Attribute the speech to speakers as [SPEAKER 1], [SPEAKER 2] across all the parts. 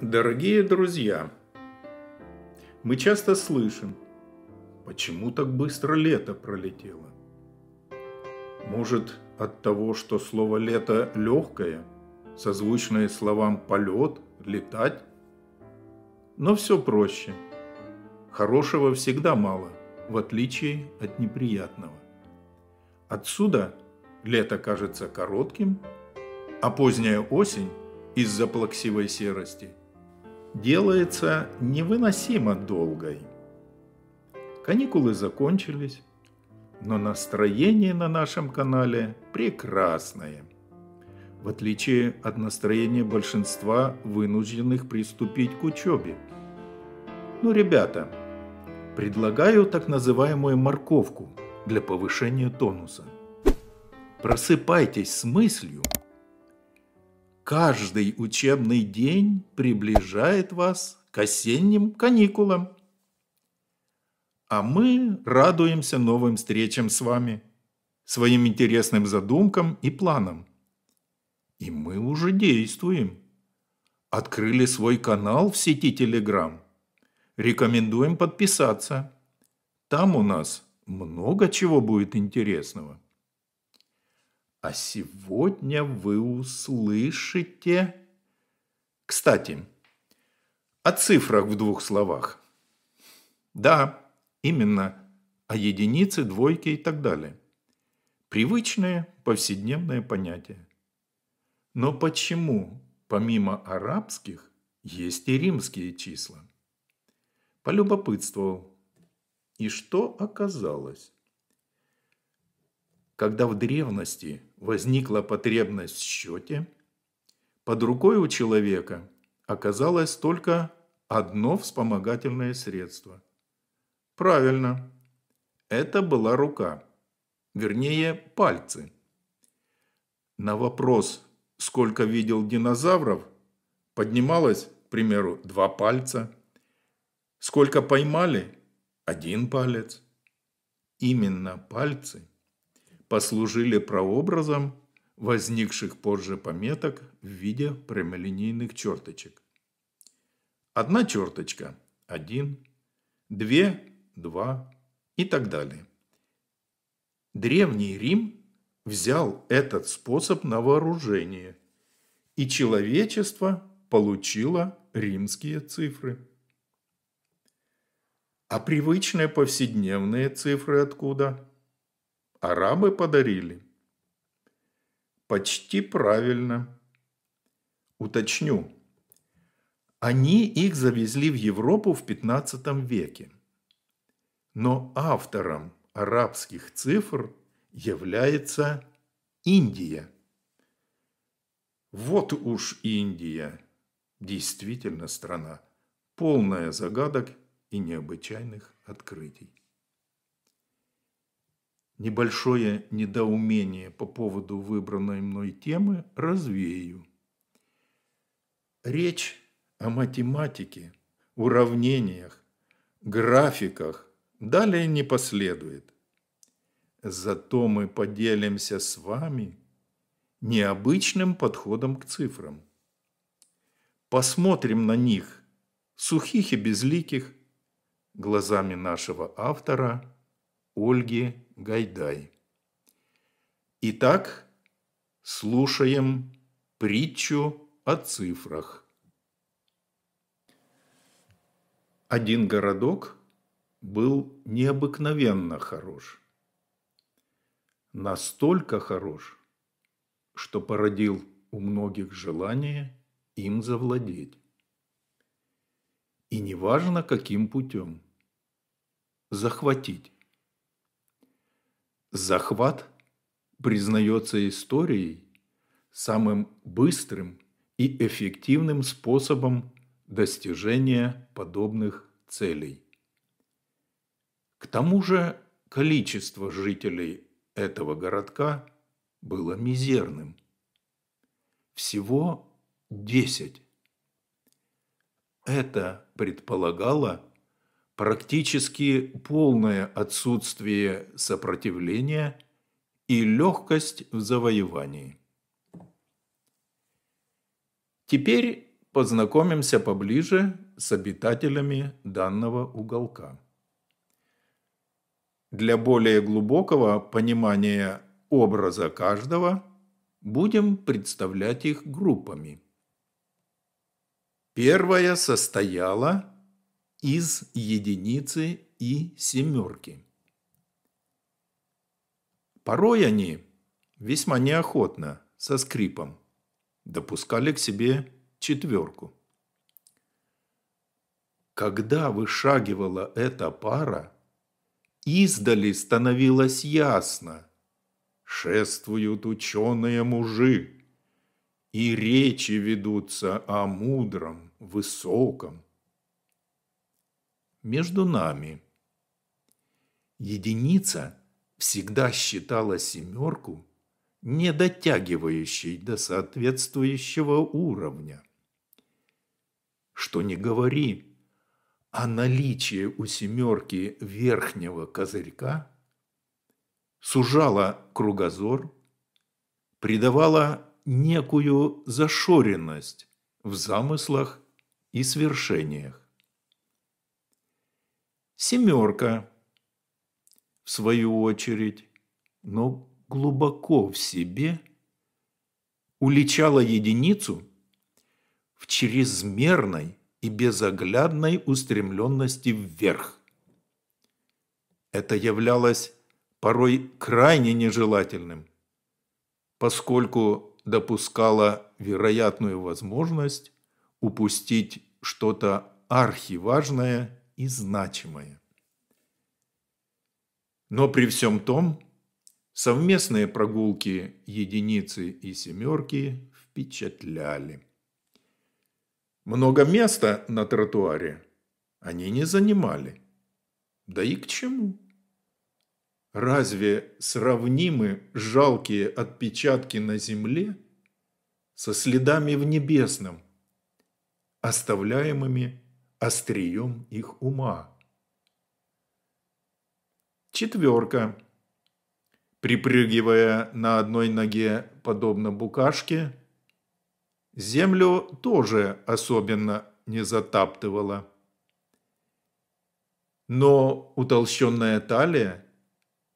[SPEAKER 1] Дорогие друзья, мы часто слышим, почему так быстро лето пролетело. Может, от того, что слово «лето» легкое, созвучное словам «полет», «летать»? Но все проще. Хорошего всегда мало, в отличие от неприятного. Отсюда лето кажется коротким, а поздняя осень из-за плаксивой серости – делается невыносимо долгой. Каникулы закончились, но настроение на нашем канале прекрасное. В отличие от настроения большинства вынужденных приступить к учебе. Ну, ребята, предлагаю так называемую морковку для повышения тонуса. Просыпайтесь с мыслью, каждый учебный день приближает вас к осенним каникулам. А мы радуемся новым встречам с вами, своим интересным задумкам и планам. И мы уже действуем. Открыли свой канал в сети Telegram. Рекомендуем подписаться. Там у нас много чего будет интересного. А сегодня вы услышите... Кстати, о цифрах в двух словах. Да, именно о единице, двойке и так далее. Привычное повседневное понятие. Но почему помимо арабских есть и римские числа? Полюбопытствовал. И что оказалось? когда в древности возникла потребность в счете, под рукой у человека оказалось только одно вспомогательное средство. Правильно, это была рука, вернее пальцы. На вопрос, сколько видел динозавров, поднималось, к примеру, два пальца. Сколько поймали? Один палец. Именно пальцы – послужили прообразом возникших позже пометок в виде прямолинейных черточек. Одна черточка – один, две, два и так далее. Древний Рим взял этот способ на вооружение, и человечество получило римские цифры. А привычные повседневные цифры откуда – Арабы подарили? Почти правильно. Уточню. Они их завезли в Европу в 15 веке. Но автором арабских цифр является Индия. Вот уж Индия. Действительно страна, полная загадок и необычайных открытий небольшое недоумение по поводу выбранной мной темы развею. Речь о математике, уравнениях, графиках далее не последует. Зато мы поделимся с вами необычным подходом к цифрам. Посмотрим на них, сухих и безликих, глазами нашего автора Ольги Гайдай. Итак, слушаем притчу о цифрах. Один городок был необыкновенно хорош. Настолько хорош, что породил у многих желание им завладеть. И неважно, каким путем. Захватить. Захват признается историей самым быстрым и эффективным способом достижения подобных целей. К тому же количество жителей этого городка было мизерным. Всего 10. Это предполагало практически полное отсутствие сопротивления и легкость в завоевании. Теперь познакомимся поближе с обитателями данного уголка. Для более глубокого понимания образа каждого будем представлять их группами. Первая состояла из единицы и семерки. Порой они весьма неохотно, со скрипом, допускали к себе четверку. Когда вышагивала эта пара, издали становилось ясно. Шествуют ученые мужи, и речи ведутся о мудром, высоком, между нами. Единица всегда считала семерку не дотягивающей до соответствующего уровня. Что не говори, а наличие у семерки верхнего козырька сужало кругозор, придавало некую зашоренность в замыслах и свершениях. Семерка, в свою очередь, но глубоко в себе, уличала единицу в чрезмерной и безоглядной устремленности вверх. Это являлось порой крайне нежелательным, поскольку допускало вероятную возможность упустить что-то архиважное и значимое. Но при всем том, совместные прогулки единицы и семерки впечатляли. Много места на тротуаре они не занимали. Да и к чему? Разве сравнимы жалкие отпечатки на земле со следами в небесном, оставляемыми острием их ума. Четверка. Припрыгивая на одной ноге, подобно букашке, землю тоже особенно не затаптывала. Но утолщенная талия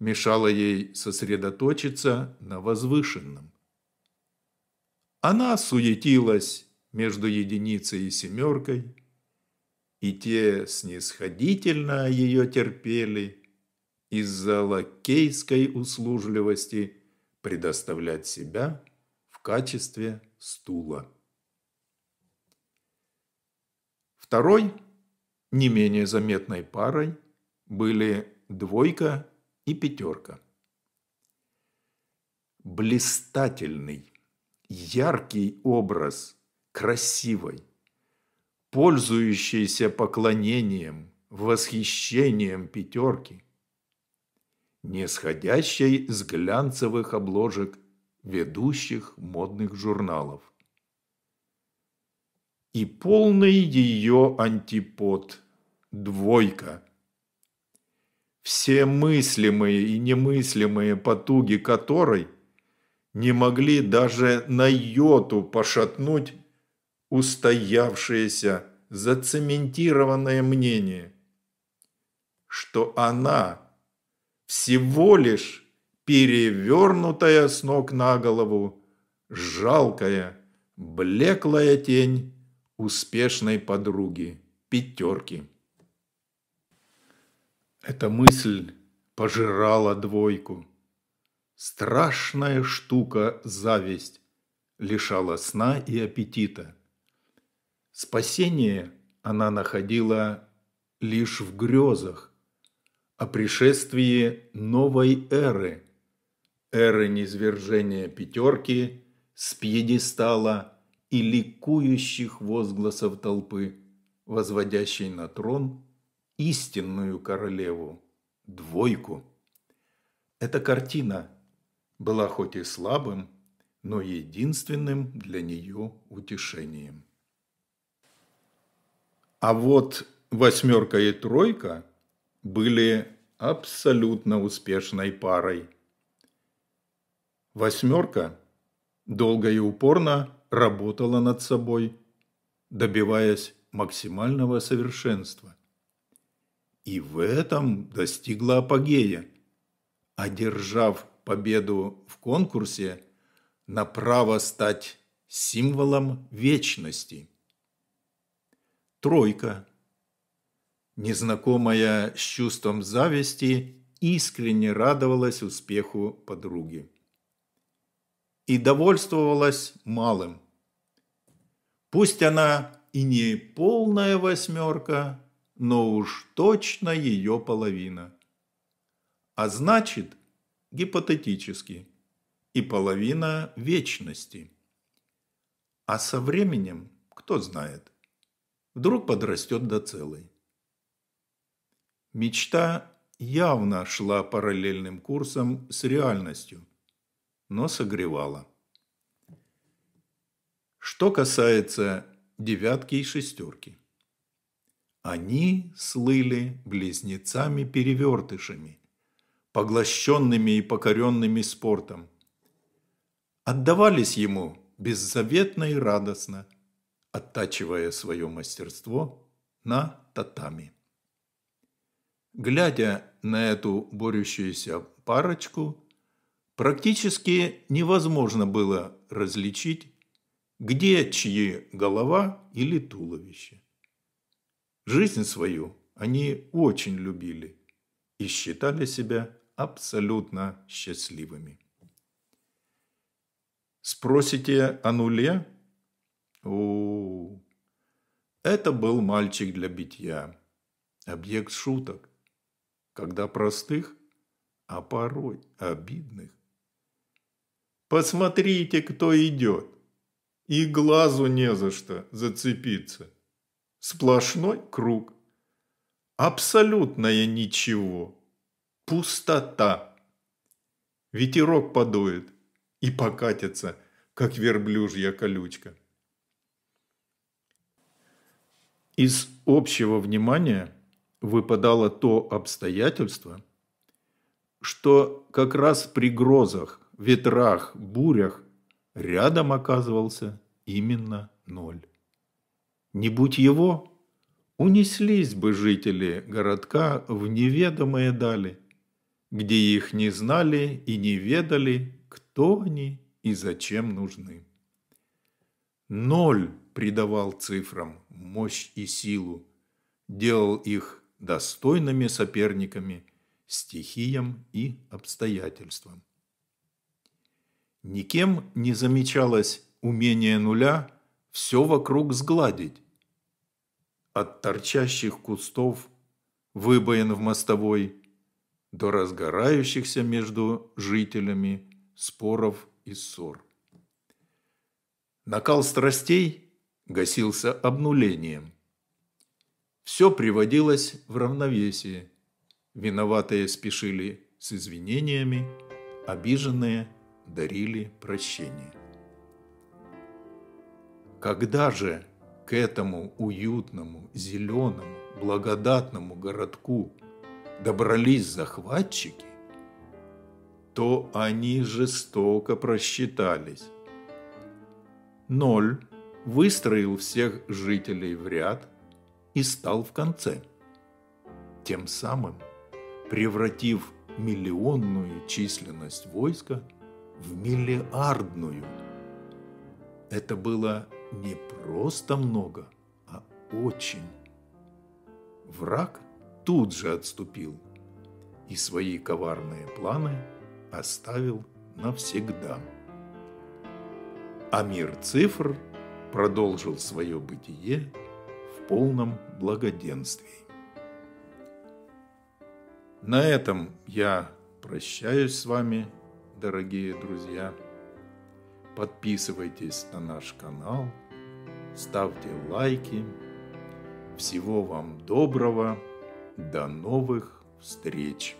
[SPEAKER 1] мешала ей сосредоточиться на возвышенном. Она суетилась между единицей и семеркой, и те снисходительно ее терпели из-за лакейской услужливости предоставлять себя в качестве стула. Второй, не менее заметной парой, были двойка и пятерка. Блистательный, яркий образ красивой, пользующейся поклонением, восхищением пятерки, нисходящей с глянцевых обложек ведущих модных журналов. И полный ее антипод – двойка. Все мыслимые и немыслимые потуги которой не могли даже на йоту пошатнуть устоявшееся, зацементированное мнение, что она всего лишь перевернутая с ног на голову, жалкая, блеклая тень успешной подруги, пятерки. Эта мысль пожирала двойку. Страшная штука зависть лишала сна и аппетита – Спасение она находила лишь в грезах о пришествии новой эры, эры низвержения пятерки с пьедестала и ликующих возгласов толпы, возводящей на трон истинную королеву, двойку. Эта картина была хоть и слабым, но единственным для нее утешением. А вот восьмерка и тройка были абсолютно успешной парой. Восьмерка долго и упорно работала над собой, добиваясь максимального совершенства. И в этом достигла апогея, одержав победу в конкурсе на право стать символом вечности – Тройка. Незнакомая с чувством зависти искренне радовалась успеху подруги. И довольствовалась малым. Пусть она и не полная восьмерка, но уж точно ее половина. А значит, гипотетически, и половина вечности. А со временем, кто знает – Вдруг подрастет до целой. Мечта явно шла параллельным курсом с реальностью, но согревала. Что касается девятки и шестерки. Они слыли близнецами-перевертышами, поглощенными и покоренными спортом. Отдавались ему беззаветно и радостно – оттачивая свое мастерство на татами. Глядя на эту борющуюся парочку, практически невозможно было различить, где чьи голова или туловище. Жизнь свою они очень любили и считали себя абсолютно счастливыми. Спросите о нуле у, Это был мальчик для битья. Объект шуток. Когда простых, а порой обидных. «Посмотрите, кто идет! И глазу не за что зацепиться. Сплошной круг. Абсолютное ничего. Пустота. Ветерок подует и покатится, как верблюжья колючка». Из общего внимания выпадало то обстоятельство, что как раз при грозах, ветрах, бурях рядом оказывался именно ноль. Не будь его, унеслись бы жители городка в неведомые дали, где их не знали и не ведали, кто они и зачем нужны. Ноль придавал цифрам мощь и силу, делал их достойными соперниками, стихиям и обстоятельствам. Никем не замечалось умение нуля все вокруг сгладить. От торчащих кустов, выбоин в мостовой, до разгорающихся между жителями споров и ссор. Накал страстей гасился обнулением. Все приводилось в равновесие. Виноватые спешили с извинениями, обиженные дарили прощение. Когда же к этому уютному, зеленому, благодатному городку добрались захватчики, то они жестоко просчитались ноль выстроил всех жителей в ряд и стал в конце, тем самым превратив миллионную численность войска в миллиардную. Это было не просто много, а очень. Враг тут же отступил и свои коварные планы оставил навсегда а мир цифр продолжил свое бытие в полном благоденствии. На этом я прощаюсь с вами, дорогие друзья. Подписывайтесь на наш канал, ставьте лайки. Всего вам доброго, до новых встреч!